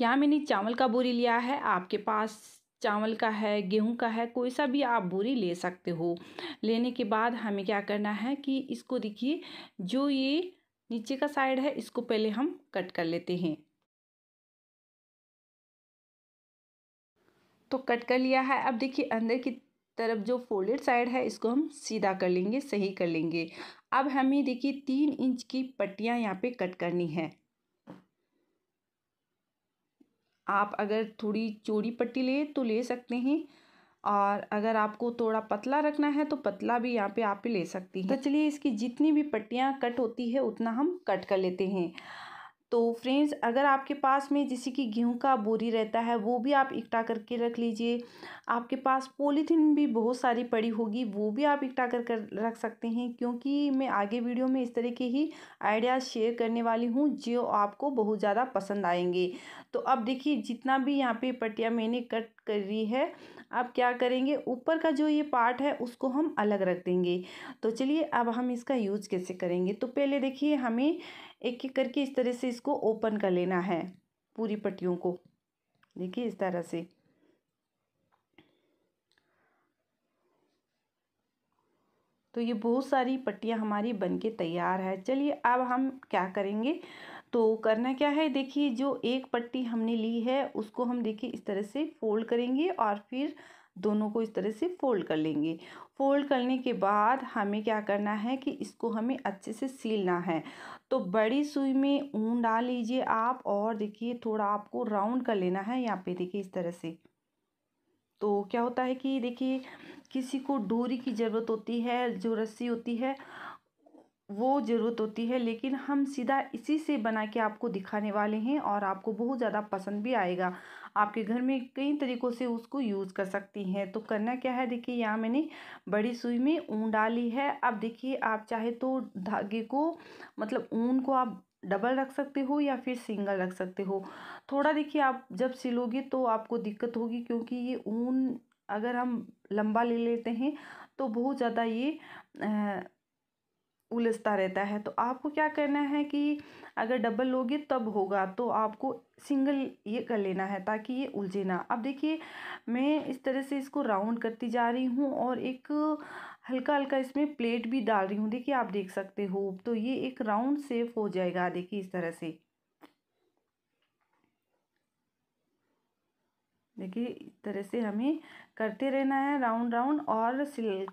यहाँ मैंने चावल का बोरी लिया है आपके पास चावल का है गेहूं का है कोई सा भी आप बोरी ले सकते हो लेने के बाद हमें क्या करना है कि इसको देखिए जो ये नीचे का साइड है इसको पहले हम कट कर लेते हैं तो कट कर लिया है अब देखिए अंदर की तरफ जो फोल्डेड साइड है इसको हम सीधा कर लेंगे सही कर लेंगे अब हमें देखिए तीन इंच की पट्टियाँ यहाँ पे कट करनी है आप अगर थोड़ी चौड़ी पट्टी ले तो ले सकते हैं और अगर आपको थोड़ा पतला रखना है तो पतला भी यहाँ पे आप ले सकती हैं तो चलिए इसकी जितनी भी पट्टियाँ कट होती है उतना हम कट कर लेते हैं तो फ्रेंड्स अगर आपके पास में जैसे कि गेहूं का बोरी रहता है वो भी आप इकट्ठा करके रख लीजिए आपके पास पॉलीथीन भी बहुत सारी पड़ी होगी वो भी आप इकट्ठा कर कर रख सकते हैं क्योंकि मैं आगे वीडियो में इस तरह के ही आइडियाज़ शेयर करने वाली हूँ जो आपको बहुत ज़्यादा पसंद आएंगे तो अब देखिए जितना भी यहाँ पे पट्टियाँ मैंने कट करी है अब क्या करेंगे ऊपर का जो ये पार्ट है उसको हम अलग रख देंगे तो चलिए अब हम इसका यूज कैसे करेंगे तो पहले देखिए हमें एक एक करके इस तरह से इसको ओपन कर लेना है पूरी पट्टियों को देखिए इस तरह से तो ये बहुत सारी पट्टियाँ हमारी बन के तैयार है चलिए अब हम क्या करेंगे तो करना क्या है देखिए जो एक पट्टी हमने ली है उसको हम देखिए इस तरह से फोल्ड करेंगे और फिर दोनों को इस तरह से फोल्ड कर लेंगे फोल्ड करने के बाद हमें क्या करना है कि इसको हमें अच्छे से सीलना है तो बड़ी सुई में ऊन डाल लीजिए आप और देखिए थोड़ा आपको राउंड कर लेना है यहाँ पे देखिए इस तरह से तो क्या होता है कि देखिए किसी को डोरी की ज़रूरत होती है जो रस्सी होती है वो ज़रूरत होती है लेकिन हम सीधा इसी से बना के आपको दिखाने वाले हैं और आपको बहुत ज़्यादा पसंद भी आएगा आपके घर में कई तरीक़ों से उसको यूज़ कर सकती हैं तो करना क्या है देखिए यहाँ मैंने बड़ी सुई में ऊन डाली है अब देखिए आप चाहे तो धागे को मतलब ऊन को आप डबल रख सकते हो या फिर सिंगल रख सकते हो थोड़ा देखिए आप जब सिलोगे तो आपको दिक्कत होगी क्योंकि ये ऊन अगर हम लंबा ले लेते हैं तो बहुत ज़्यादा ये उलझता रहता है तो आपको क्या करना है कि अगर डबल लोगे तब होगा तो आपको सिंगल ये कर लेना है ताकि ये उलझे ना अब देखिए मैं इस तरह से इसको राउंड करती जा रही हूँ और एक हल्का हल्का इसमें प्लेट भी डाल रही हूँ देखिए आप देख सकते हो तो ये एक राउंड सेफ हो जाएगा देखिए इस तरह से देखिए इस तरह से हमें करते रहना है राउंड राउंड और सिल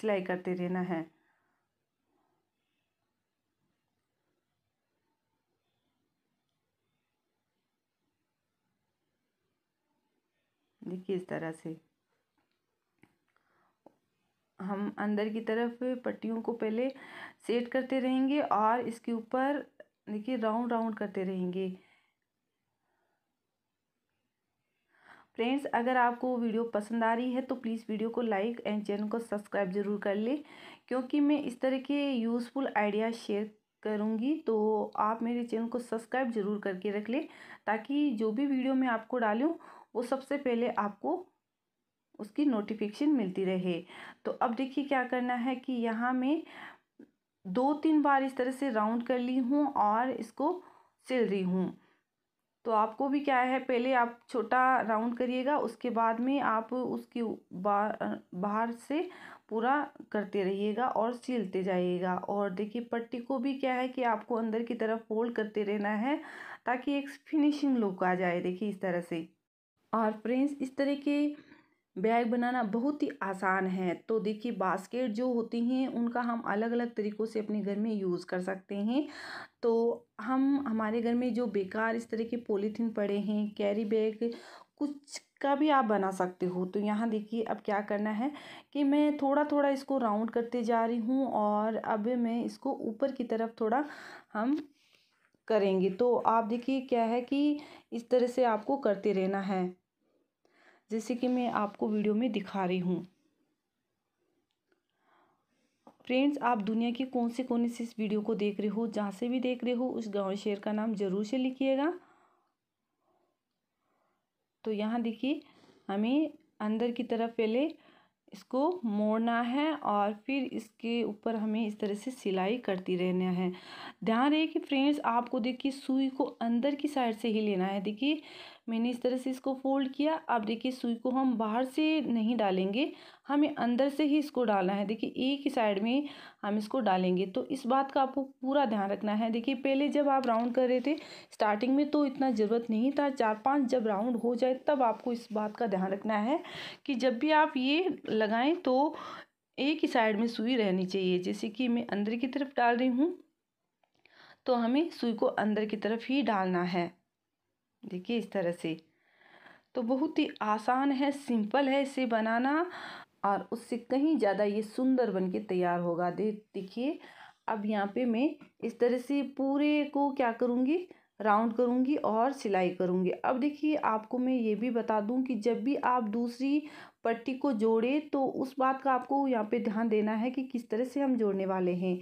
सिलाई करते रहना है देखिए इस तरह से हम अंदर की तरफ पट्टियों को पहले सेट करते रहेंगे और इसके ऊपर देखिए राउंड राउंड करते रहेंगे फ्रेंड्स अगर आपको वीडियो पसंद आ रही है तो प्लीज़ वीडियो को लाइक एंड चैनल को सब्सक्राइब ज़रूर कर ले क्योंकि मैं इस तरह के यूज़फुल आइडिया शेयर करूँगी तो आप मेरे चैनल को सब्सक्राइब ज़रूर करके रख ले ताकि जो भी वीडियो मैं आपको डालूँ वो सबसे पहले आपको उसकी नोटिफिकेशन मिलती रहे तो अब देखिए क्या करना है कि यहाँ मैं दो तीन बार इस तरह से राउंड कर ली हूँ और इसको सिल रही हूँ तो आपको भी क्या है पहले आप छोटा राउंड करिएगा उसके बाद में आप उसकी बाहर से पूरा करते रहिएगा और सिलते जाइएगा और देखिए पट्टी को भी क्या है कि आपको अंदर की तरफ फोल्ड करते रहना है ताकि एक फिनिशिंग लुक आ जाए देखिए इस तरह से और फ्रेंड्स इस तरह के बैग बनाना बहुत ही आसान है तो देखिए बास्केट जो होती हैं उनका हम अलग अलग तरीक़ों से अपने घर में यूज़ कर सकते हैं तो हम हमारे घर में जो बेकार इस तरह के पॉलीथीन पड़े हैं कैरी बैग कुछ का भी आप बना सकते हो तो यहाँ देखिए अब क्या करना है कि मैं थोड़ा थोड़ा इसको राउंड करते जा रही हूँ और अब मैं इसको ऊपर की तरफ थोड़ा हम करेंगे तो आप देखिए क्या है कि इस तरह से आपको करते रहना है जैसे कि मैं आपको वीडियो में दिखा रही हूँ फ्रेंड्स आप दुनिया के कौन से कोने से इस वीडियो को देख रहे हो जहाँ से भी देख रहे हो उस गांव शहर का नाम जरूर से लिखिएगा तो यहाँ देखिए हमें अंदर की तरफ पहले इसको मोड़ना है और फिर इसके ऊपर हमें इस तरह से सिलाई करती रहना है ध्यान रहे कि फ्रेंड्स आपको देखिए सुई को अंदर की साइड से ही लेना है देखिए मैंने इस तरह से इसको फोल्ड किया अब देखिए सुई को हम बाहर से नहीं डालेंगे हमें अंदर से ही इसको डालना है देखिए एक ही साइड में हम इसको डालेंगे तो इस बात का आपको पूरा ध्यान रखना है देखिए पहले जब आप राउंड कर रहे थे स्टार्टिंग में तो इतना ज़रूरत नहीं था चार पाँच जब राउंड हो जाए तब आपको इस बात का ध्यान रखना है कि जब भी आप ये लगाएँ तो एक ही साइड में सुई रहनी चाहिए जैसे कि मैं अंदर की तरफ डाल रही हूँ तो हमें सुई को अंदर की तरफ ही डालना है देखिए इस तरह से तो बहुत ही आसान है सिंपल है इसे बनाना और उससे कहीं ज़्यादा ये सुंदर बन के तैयार होगा दे देखिए अब यहाँ पे मैं इस तरह से पूरे को क्या करूँगी राउंड करूँगी और सिलाई करूँगी अब देखिए आपको मैं ये भी बता दूँ कि जब भी आप दूसरी पट्टी को जोड़े तो उस बात का आपको यहाँ पे ध्यान देना है कि किस तरह से हम जोड़ने वाले हैं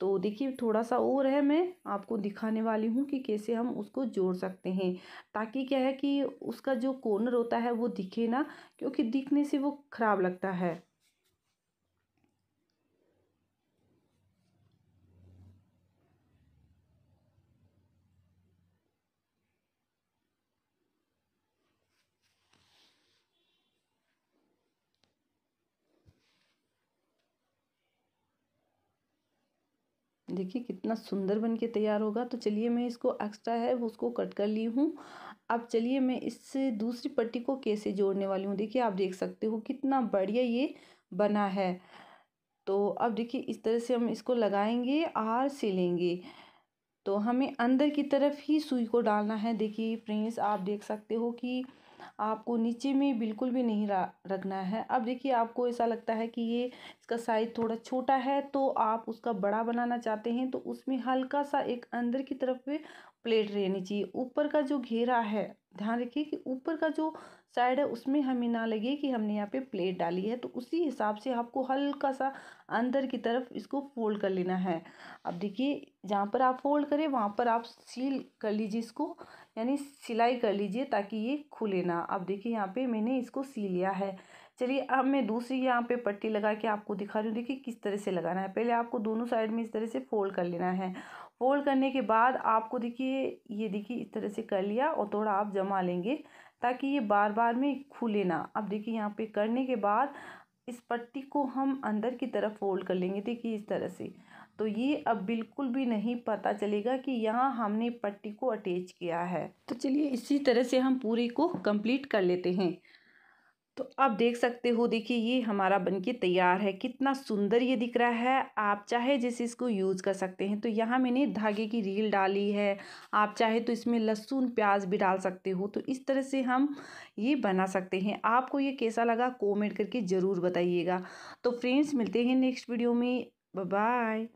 तो देखिए थोड़ा सा और है मैं आपको दिखाने वाली हूँ कि कैसे हम उसको जोड़ सकते हैं ताकि क्या है कि उसका जो कॉर्नर होता है वो दिखे ना क्योंकि दिखने से वो ख़राब लगता है देखिए कितना सुंदर बन के तैयार होगा तो चलिए मैं इसको एक्स्ट्रा है वो उसको कट कर ली हूँ अब चलिए मैं इस दूसरी पट्टी को कैसे जोड़ने वाली हूँ देखिए आप देख सकते हो कितना बढ़िया ये बना है तो अब देखिए इस तरह से हम इसको लगाएंगे और सिलेंगे तो हमें अंदर की तरफ ही सुई को डालना है देखिए फ्रेंड्स आप देख सकते हो कि आपको नीचे में बिल्कुल भी नहीं रखना है अब देखिए आपको ऐसा लगता है कि ये इसका साइज थोड़ा छोटा है तो आप उसका बड़ा बनाना चाहते हैं तो उसमें हल्का सा एक अंदर की तरफ पे प्लेट रहनी चाहिए ऊपर का जो घेरा है ध्यान रखिए कि ऊपर का जो साइड है उसमें हमें ना लगे कि हमने यहाँ पे प्लेट डाली है तो उसी हिसाब से आपको हल्का सा अंदर की तरफ इसको फोल्ड कर लेना है अब देखिए जहाँ पर आप फोल्ड करें वहाँ पर आप सील कर लीजिए इसको यानी सिलाई कर लीजिए ताकि ये खुले ना अब देखिए यहाँ पे मैंने इसको सी लिया है चलिए अब मैं दूसरी यहाँ पे पट्टी लगा के आपको दिखा रही हूँ देखिए किस तरह से लगाना है पहले आपको दोनों साइड में इस तरह से फोल्ड कर लेना है फोल्ड करने के बाद आपको देखिए ये देखिए इस तरह से कर लिया और थोड़ा आप जमा लेंगे ताकि ये बार बार में खुले ना अब देखिए यहाँ पे करने के बाद इस पट्टी को हम अंदर की तरफ फोल्ड कर लेंगे देखिए इस तरह से तो ये अब बिल्कुल भी नहीं पता चलेगा कि यहाँ हमने पट्टी को अटैच किया है तो चलिए इसी तरह से हम पूरी को कंप्लीट कर लेते हैं तो आप देख सकते हो देखिए ये हमारा बनके तैयार है कितना सुंदर ये दिख रहा है आप चाहे जैसे इसको यूज़ कर सकते हैं तो यहाँ मैंने धागे की रील डाली है आप चाहे तो इसमें लहसुन प्याज भी डाल सकते हो तो इस तरह से हम ये बना सकते हैं आपको ये कैसा लगा कमेंट करके ज़रूर बताइएगा तो फ्रेंड्स मिलते हैं नेक्स्ट वीडियो में बाय